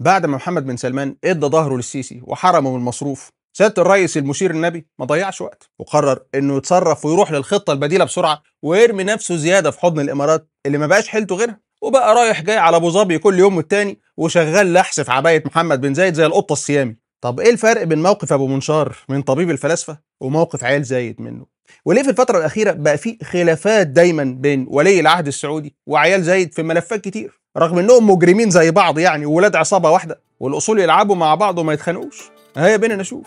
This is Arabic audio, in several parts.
بعد ما محمد بن سلمان ادى ظهره للسيسي وحرمه من المصروف سياده الرئيس المشير النبي ما ضيعش وقت وقرر انه يتصرف ويروح للخطه البديله بسرعه ويرمي نفسه زياده في حضن الامارات اللي ما بقاش حيلته غيرها وبقى رايح جاي على ابو ظبي كل يوم والتاني وشغال لحس في عبايه محمد بن زايد زي القطه الصيامي طب ايه الفرق بين موقف ابو منشار من طبيب الفلاسفه وموقف عيال زايد منه وليه في الفتره الاخيره بقى في خلافات دايما بين ولي العهد السعودي وعيال زايد في ملفات كتير رغم انهم مجرمين زي بعض يعني وولاد عصابه واحده والاصول يلعبوا مع بعض وما يتخانقوش هيا بينا نشوف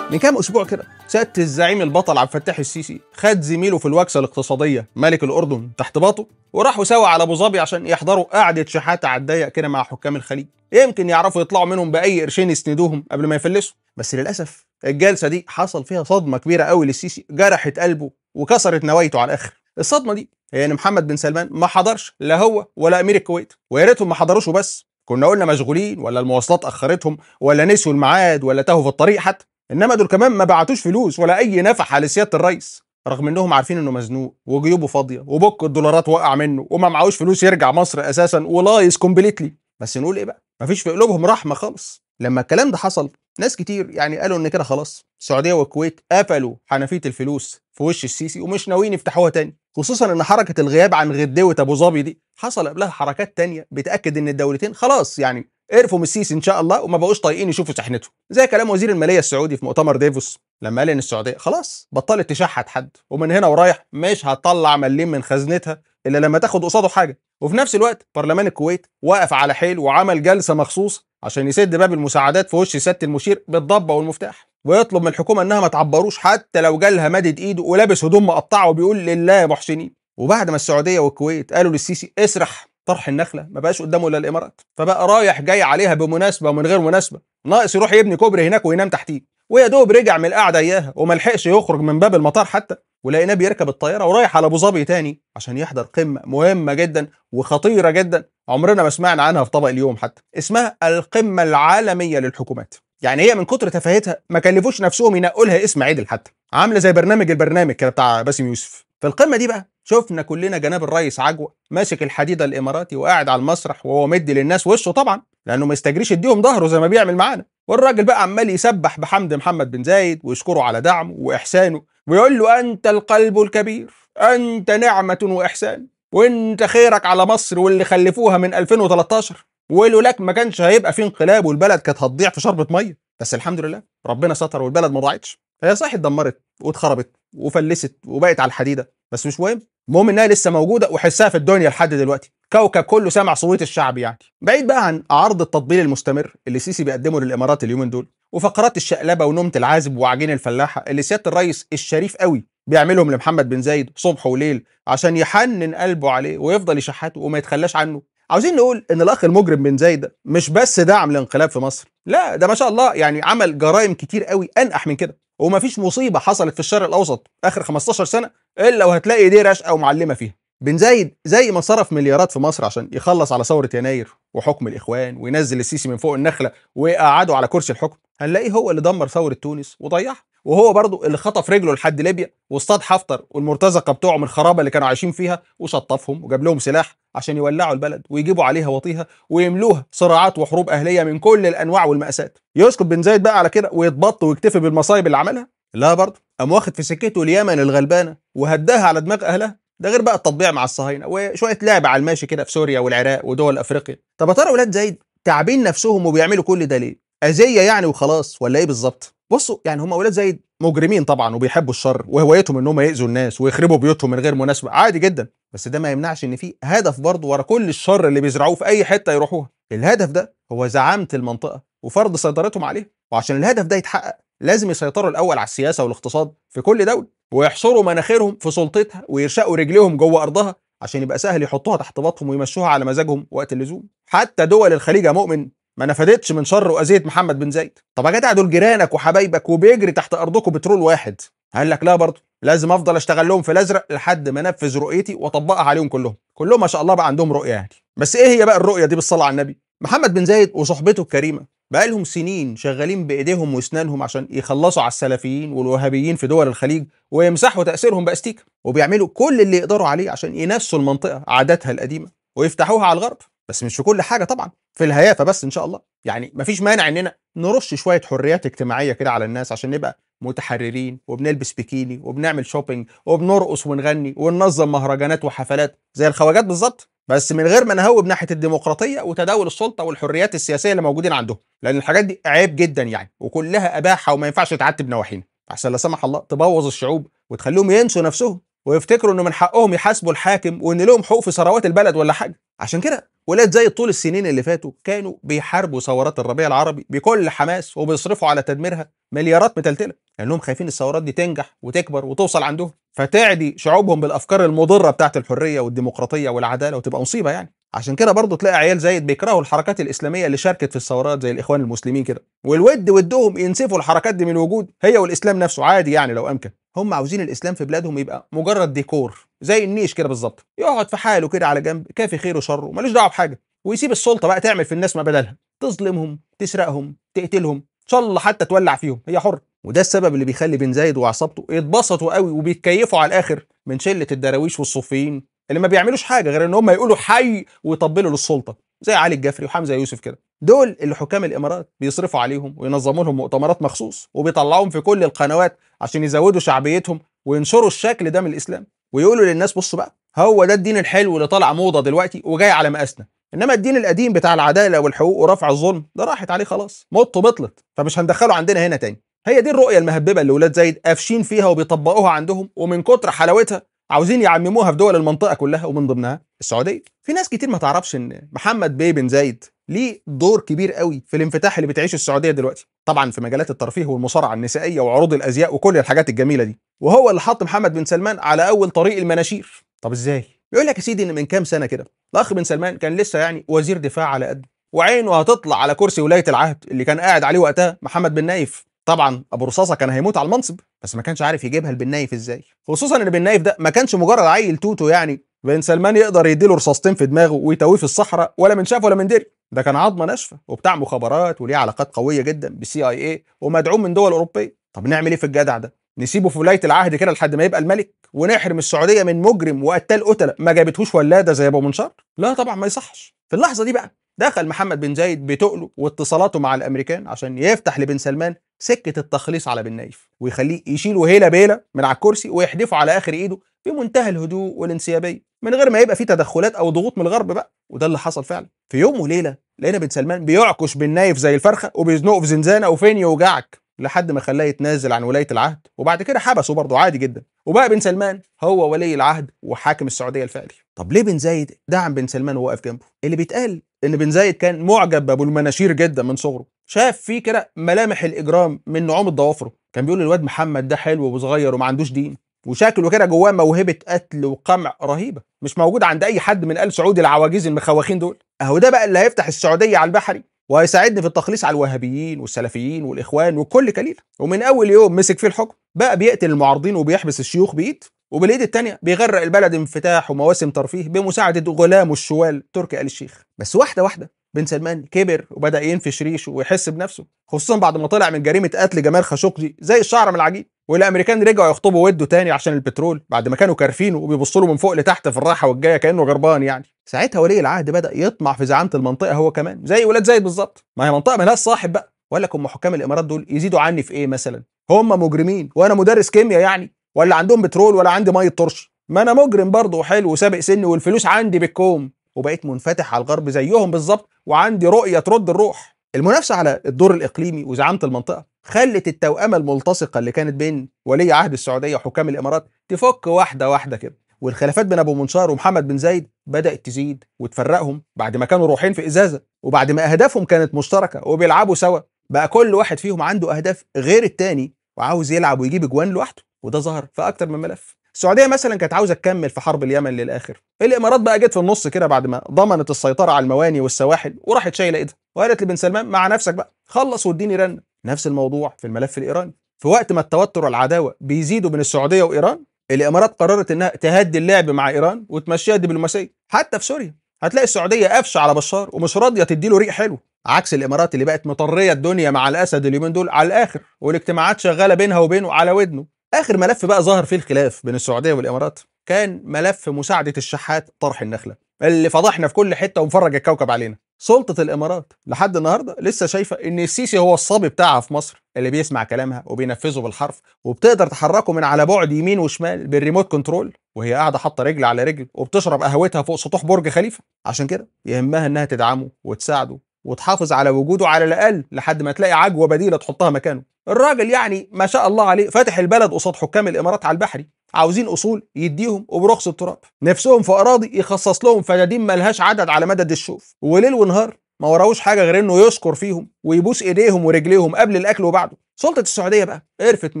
من كام اسبوع كده سياده الزعيم البطل عبد الفتاح السيسي خد زميله في الوكسه الاقتصاديه ملك الاردن تحت باطه وراحوا سوا على ابو ظبي عشان يحضروا قعده شحاته على الضيق كده مع حكام الخليج يمكن يعرفوا يطلعوا منهم باي قرشين يسندوهم قبل ما يفلسوا بس للاسف الجلسه دي حصل فيها صدمه كبيره قوي للسيسي جرحت قلبه وكسرت نوايته على الاخر الصدمه دي هي ان محمد بن سلمان ما حضرش لا هو ولا امير الكويت ويا ريتهم ما حضروش بس كنا قلنا مشغولين ولا المواصلات اخرتهم ولا نسوا الميعاد ولا تاهوا في الطريق حتى انما دول كمان ما بعتوش فلوس ولا اي نفحه لسياده الرئيس رغم انهم عارفين انه مزنوق وجيوبه فاضيه وبك الدولارات وقع منه وما معهوش فلوس يرجع مصر اساسا ولايس كومبليتلي بس نقول ايه بقى مفيش في قلوبهم رحمه خالص لما الكلام ده حصل ناس كتير يعني قالوا ان كده خلاص السعوديه والكويت قفلوا حنفيه الفلوس في وش السيسي ومش ناويين يفتحوها تاني خصوصا ان حركه الغياب عن غدوه ابو ظبي دي حصل قبلها حركات تانية بتاكد ان الدولتين خلاص يعني قرفوا من السيسي ان شاء الله وما بقوش طايقين يشوفوا سحنته زي كلام وزير الماليه السعودي في مؤتمر ديفوس لما قال ان السعوديه خلاص بطلت تشحت حد ومن هنا ورايح مش هتطلع مليم من خزنتها الا لما تاخد قصاده حاجه وفي نفس الوقت برلمان الكويت وقف على حيل وعمل جلسه مخصوص عشان يسد باب المساعدات في وش سياده المشير بالضبه والمفتاح ويطلب من الحكومه انها ما تعبروش حتى لو جالها مادد ايده ولابس هدوم مقطعه وبيقول لله محسنين وبعد ما السعوديه والكويت قالوا للسيسي اسرح طرح النخله ما بقاش قدامه الا الامارات فبقى رايح جاي عليها بمناسبه ومن غير مناسبه ناقص يروح يبني كوبري هناك وينام تحتيه ويا دوب رجع من القعده اياها وما لحقش يخرج من باب المطار حتى ولقيناه بيركب الطياره ورايح على ابو ظبي تاني عشان يحضر قمه مهمه جدا وخطيره جدا عمرنا ما سمعنا عنها في طبق اليوم حتى اسمها القمه العالميه للحكومات يعني هي من كتر تفاهتها ما كلفوش نفسهم ينقلها اسم عدل حتى عامله زي برنامج البرنامج كده بتاع باسم يوسف في القمه دي بقى شفنا كلنا جناب الرئيس عجوه ماسك الحديده الاماراتي وقاعد على المسرح وهو مدي للناس وشه طبعا لانه ما يستجريش يديهم ظهره زي ما بيعمل معانا والراجل بقى عمال يسبح بحمد محمد بن زايد ويشكره على دعمه واحسانه ويقول له انت القلب الكبير انت نعمه واحسان وانت خيرك على مصر واللي خلفوها من 2013 ولولاك ما كانش هيبقى في انقلاب والبلد كانت هتضيع في شربة ميه بس الحمد لله ربنا ستر والبلد ما ضاعتش هي صح اتدمرت واتخربت وفلست وبقت على الحديده بس مش مهم المهم انها لسه موجوده وحسها في الدنيا لحد دلوقتي كوكب كله سامع صوت الشعب يعني بعيد بقى عن عرض التطبيل المستمر اللي السيسي بيقدمه للامارات اليومين دول وفقرات الشقلبه ونومه العازب وعجين الفلاحه اللي سياده الرئيس الشريف قوي بيعملهم لمحمد بن زايد صبح وليل عشان يحنن قلبه عليه ويفضل يشحته وما يتخلاش عنه عاوزين نقول ان الاخ المجرم بن زايد ده مش بس دعم الانقلاب في مصر لا ده ما شاء الله يعني عمل جرائم كتير قوي انقح من كده ومفيش مصيبه حصلت في الشرق الاوسط اخر 15 سنه الا وهتلاقي دي راشقه ومعلمه فيها بن زايد زي ما صرف مليارات في مصر عشان يخلص على ثوره يناير وحكم الاخوان وينزل السيسي من فوق النخله ويقعده على كرسي الحكم هنلاقيه هو اللي دمر ثوره تونس وضيعها وهو برضه اللي خطف رجله لحد ليبيا واصطاد حفتر والمرتزقه بتوعه من الخرابه اللي كانوا عايشين فيها وشطفهم وجاب لهم سلاح عشان يولعوا البلد ويجيبوا عليها وطيها ويملوها صراعات وحروب اهليه من كل الانواع والمأسات يسكت بن زايد بقى على كده ويتبط ويكتفي بالمصايب اللي عملها لا برضه قام واخد في سكته اليمن الغلبانه وهداها على دماغ اهلها ده غير بقى التطبيع مع الصهاينه وشويه لعب على الماشي كده في سوريا والعراق ودول افريقيا طب يا ترى اولاد زايد تعبين نفسهم وبيعملوا كل ده ليه اذيه يعني وخلاص ولا ايه بالظبط بصوا يعني هم اولاد زايد مجرمين طبعا وبيحبوا الشر وهوايتهم ان هم ياذوا الناس ويخربوا بيوتهم من غير مناسبه عادي جدا بس ده ما يمنعش ان في هدف برضه ورا كل الشر اللي بيزرعوه في اي حته يروحوها الهدف ده هو زعامه المنطقه وفرض سيطرتهم عليها وعشان الهدف ده يتحقق لازم يسيطروا الاول على السياسه والاقتصاد في كل دوله ويحصروا مناخيرهم في سلطتها ويرشقوا رجليهم جوه ارضها عشان يبقى سهل يحطوها تحت بطهم ويمشوها على مزاجهم وقت اللزوم حتى دول الخليج مؤمن ما نفدتش من شر واذيه محمد بن زايد طب يا جدع دول جيرانك وحبايبك وبيجري تحت ارضكم بترول واحد قال لك لا برضه لازم افضل اشتغل لهم في الازرق لحد ما انفذ رؤيتي واطبقها عليهم كلهم كلهم ما شاء الله بقى عندهم رؤيه يعني بس ايه هي بقى الرؤيه دي بالصلاه على النبي محمد بن زايد وصحبته الكريمه بقالهم سنين شغالين بايديهم واسنانهم عشان يخلصوا على السلفيين والوهابيين في دول الخليج ويمسحوا تاثيرهم باستيكا وبيعملوا كل اللي يقدروا عليه عشان ينسوا المنطقه عاداتها القديمه ويفتحوها على الغرب بس مش في كل حاجه طبعا في الهيافه بس ان شاء الله يعني مفيش مانع اننا نرش شويه حريات اجتماعيه كده على الناس عشان نبقى متحررين وبنلبس بيكيني وبنعمل شوبينج وبنرقص ونغني وننظم مهرجانات وحفلات زي الخواجات بالظبط بس من غير ما نهوب ناحيه الديمقراطيه وتداول السلطه والحريات السياسيه اللي موجودين عندهم لان الحاجات دي عيب جدا يعني وكلها اباحه وما ينفعش تعتب نواحينا عشان لا سمح الله تبوظ الشعوب وتخليهم ينسوا نفسهم ويفتكروا انه من حقهم يحاسبوا الحاكم وان لهم حقوق في ثروات البلد ولا حاجه عشان كده ولاد زي طول السنين اللي فاتوا كانوا بيحاربوا ثورات الربيع العربي بكل حماس وبيصرفوا على تدميرها مليارات متلتله لانهم خايفين الثورات دي تنجح وتكبر وتوصل عندهم فتعدي شعوبهم بالافكار المضره بتاعه الحريه والديمقراطيه والعداله وتبقى مصيبه يعني عشان كده برضه تلاقي عيال زايد بيكرهوا الحركات الاسلاميه اللي شاركت في الثورات زي الاخوان المسلمين كده والود ودهم ينسفوا الحركات دي من الوجود هي والاسلام نفسه عادي يعني لو امكن هم عاوزين الاسلام في بلادهم يبقى مجرد ديكور زي النيش كده بالظبط يقعد في حاله كده على جنب كافي خيره وشره ملوش دعوه بحاجه ويسيب السلطه بقى تعمل في الناس ما بدلها تظلمهم تسرقهم تقتلهم ان شاء الله حتى تولع فيهم هي حر وده السبب اللي بيخلي بن زايد وعصابته يتبسطوا قوي وبيتكيفوا على الاخر من شله الدراويش والصوفيين اللي ما بيعملوش حاجه غير ان هم يقولوا حي ويطبلوا للسلطه زي علي الجفري وحمزه يوسف كده دول اللي حكام الامارات بيصرفوا عليهم وينظموا لهم مؤتمرات مخصوص وبيطلعوهم في كل القنوات عشان يزودوا شعبيتهم وينشروا الشكل ده من الاسلام ويقولوا للناس بصوا بقى هو ده الدين الحلو اللي طالع موضه دلوقتي وجاي على مقاسنا انما الدين القديم بتاع العداله والحقوق ورفع الظلم ده راحت عليه خلاص موت بطلت فمش هندخله عندنا هنا تاني هي دي الرؤيه المهببه اللي ولاد زايد قافشين فيها وبيطبقوها عندهم ومن كتر حلاوتها عاوزين يعمموها في دول المنطقه كلها ومن ضمنها السعوديه في ناس كتير ما تعرفش ان محمد بيه بن زايد ليه دور كبير قوي في الانفتاح اللي بتعيشه السعوديه دلوقتي طبعا في مجالات الترفيه والمصارعه النسائيه وعروض الازياء وكل الحاجات الجميله دي وهو اللي حط محمد بن سلمان على اول طريق المناشير طب ازاي بيقول لك يا سيدي ان من كام سنه كده الاخ بن سلمان كان لسه يعني وزير دفاع على قد وعينه هتطلع على كرسي ولايه العهد اللي كان قاعد عليه وقتها محمد بن نايف طبعا ابو رصاصه كان هيموت على المنصب بس ما كانش عارف يجيبها لبن نايف ازاي خصوصا ان بن نايف ده ما كانش مجرد عيل توتو يعني بن سلمان يقدر يديله رصاصتين في دماغه ويتويه في الصحراء ولا من شاف ولا من دري ده كان عظمه ناشفه وبتاع مخابرات وليه علاقات قويه جدا بالسي اي اي ومدعوم من دول اوروبيه طب نعمل ايه في الجدع ده نسيبه في ولايه العهد كده لحد ما يبقى الملك ونحرم السعوديه من مجرم وقتال قتله ما جابتهوش ولاده زي ابو منشار لا طبعا ما يصحش في اللحظه دي بقى دخل محمد بن زايد بتقله واتصالاته مع الامريكان عشان يفتح لبن سلمان سكه التخليص على بن نايف ويخليه يشيله هيله بيله من على الكرسي ويحدفه على اخر ايده بمنتهى الهدوء والانسيابيه من غير ما يبقى في تدخلات او ضغوط من الغرب بقى وده اللي حصل فعلا في يوم وليله لقينا بن سلمان بيعكش بالنايف زي الفرخه وبيزنقه في زنزانه وفين يوجعك لحد ما خلاه يتنازل عن ولايه العهد وبعد كده حبسه برضه عادي جدا وبقى بن سلمان هو ولي العهد وحاكم السعوديه الفعلي طب ليه بن زايد دعم بن سلمان وواقف جنبه اللي بيتقال ان بن زايد كان معجب بابو المناشير جدا من صغره شاف فيه كده ملامح الاجرام من نعومه ضوافره كان بيقول الواد محمد ده حلو وصغير وما عندوش دين وشكله كده جواه موهبه قتل وقمع رهيبه مش موجود عند اي حد من ال سعودي العواجيز المخوخين دول اهو ده بقى اللي هيفتح السعوديه على البحري وهيساعدني في التخليص على الوهابيين والسلفيين والاخوان وكل كليلة ومن اول يوم مسك فيه الحكم بقى بيقتل المعارضين وبيحبس الشيوخ بايد وبالايد الثانيه بيغرق البلد انفتاح ومواسم ترفيه بمساعدة غلامه الشوال تركي آل الشيخ بس واحدة واحدة بن سلمان كبر وبدأ ينفش ريشه ويحس بنفسه خصوصا بعد ما طلع من جريمة قتل جمال خاشقجي زي الشعر من العجيب والامريكان رجعوا يخطبوا وده تاني عشان البترول بعد ما كانوا كارفينه وبيبصوا له من فوق لتحت في الراحه والجايه كانه غربان يعني ساعتها ولي العهد بدا يطمع في زعامه المنطقه هو كمان زي ولاد زايد بالظبط ما هي منطقه مالهاش صاحب بقى وقال لك هم حكام الامارات دول يزيدوا عني في ايه مثلا هم مجرمين وانا مدرس كيمياء يعني ولا عندهم بترول ولا عندي ميه طرش ما انا مجرم برضه وحلو وسابق سني والفلوس عندي بالكوم وبقيت منفتح على الغرب زيهم بالظبط وعندي رؤيه ترد الروح المنافسه على الدور الاقليمي وزعامه المنطقه خلت التوأمة الملتصقة اللي كانت بين ولي عهد السعودية وحكام الإمارات تفك واحدة واحدة كده والخلافات بين أبو منصار ومحمد بن زايد بدأت تزيد وتفرقهم بعد ما كانوا روحين في إزازة وبعد ما أهدافهم كانت مشتركة وبيلعبوا سوا بقى كل واحد فيهم عنده أهداف غير التاني وعاوز يلعب ويجيب أجوان لوحده وده ظهر في أكتر من ملف السعودية مثلا كانت عاوزة تكمل في حرب اليمن للآخر الإمارات بقى جت في النص كده بعد ما ضمنت السيطرة على المواني والسواحل وراحت شايلة إيدها وقالت لبن سلمان مع نفسك بقى خلص واديني رنه نفس الموضوع في الملف الايراني في وقت ما التوتر والعداوه بيزيدوا بين السعوديه وايران الامارات قررت انها تهدي اللعب مع ايران وتمشيها دبلوماسيه حتى في سوريا هتلاقي السعوديه قافشه على بشار ومش راضيه تديله ريق حلو عكس الامارات اللي بقت مطريه الدنيا مع الاسد اليومين دول على الاخر والاجتماعات شغاله بينها وبينه على ودنه اخر ملف بقى ظهر فيه الخلاف بين السعوديه والامارات كان ملف مساعده الشحات طرح النخله اللي فضحنا في كل حته ومفرج الكوكب علينا سلطة الإمارات لحد النهاردة لسه شايفة إن السيسي هو الصبي بتاعها في مصر اللي بيسمع كلامها وبينفذه بالحرف وبتقدر تحركه من على بعد يمين وشمال بالريموت كنترول وهي قاعدة حاطة رجل على رجل وبتشرب قهوتها فوق سطوح برج خليفة عشان كده يهمها إنها تدعمه وتساعده وتحافظ على وجوده على الأقل لحد ما تلاقي عجوة بديلة تحطها مكانه الراجل يعني ما شاء الله عليه فاتح البلد قصاد حكام الإمارات على البحري عاوزين اصول يديهم وبرخص التراب نفسهم في اراضي يخصص لهم فنادين ملهاش عدد على مدد الشوف وليل ونهار ما وراوش حاجه غير انه يشكر فيهم ويبوس ايديهم ورجليهم قبل الاكل وبعده سلطه السعوديه بقى قرفت من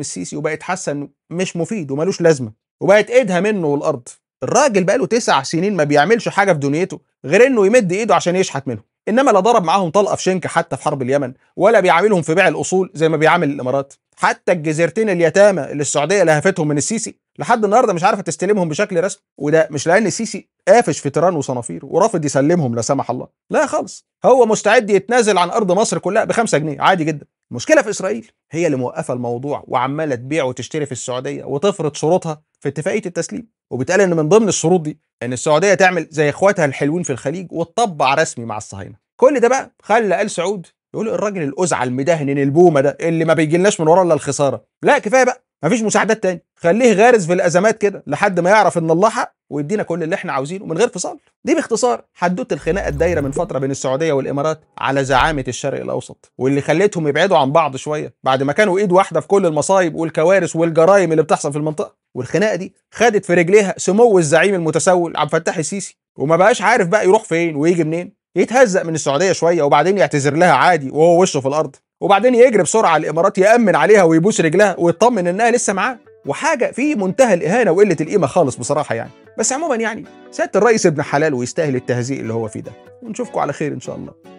السيسي وبقت حاسه انه مش مفيد وملوش لازمه وبقت ايدها منه والارض الراجل بقى له تسع سنين ما بيعملش حاجه في دنيته غير انه يمد ايده عشان يشحت منهم انما لا ضرب معاهم طلقه في شنك حتى في حرب اليمن ولا بيعاملهم في بيع الاصول زي ما بيعامل الامارات حتى الجزيرتين اليتامى اللي السعوديه لهفتهم من السيسي لحد النهارده مش عارفه تستلمهم بشكل رسمي وده مش لان السيسي قافش في تيران وصنافير ورافض يسلمهم لا سمح الله لا خالص هو مستعد يتنازل عن ارض مصر كلها بخمسة جنيه عادي جدا المشكله في اسرائيل هي اللي موقفه الموضوع وعماله تبيع وتشتري في السعوديه وتفرض شروطها في اتفاقيه التسليم وبالتالي ان من ضمن الشروط دي ان السعوديه تعمل زي اخواتها الحلوين في الخليج وتطبع رسمي مع الصهاينه كل ده بقى خلى ال سعود يقول الراجل الازعل المدهن البومه ده اللي ما بيجيلناش من وراه الا الخساره لا كفايه بقى مفيش مساعدات تاني خليه غارز في الازمات كده لحد ما يعرف ان الله حق ويدينا كل اللي احنا عاوزينه من غير فصال دي باختصار حدوته الخناقه الدايره من فتره بين السعوديه والامارات على زعامه الشرق الاوسط واللي خلتهم يبعدوا عن بعض شويه بعد ما كانوا ايد واحده في كل المصايب والكوارث والجرائم اللي بتحصل في المنطقه والخناقه دي خدت في رجليها سمو الزعيم المتسول عبد الفتاح السيسي وما بقاش عارف بقى يروح فين ويجي منين يتهزق من السعوديه شويه وبعدين يعتذر لها عادي وهو وشه في الارض وبعدين يجري بسرعه الامارات يامن عليها ويبوس رجلها ويطمن انها لسه معاه وحاجه في منتهى الاهانه وقله القيمه خالص بصراحه يعني بس عموما يعني سياده الرئيس ابن حلال ويستاهل التهزيء اللي هو فيه ده ونشوفكم على خير ان شاء الله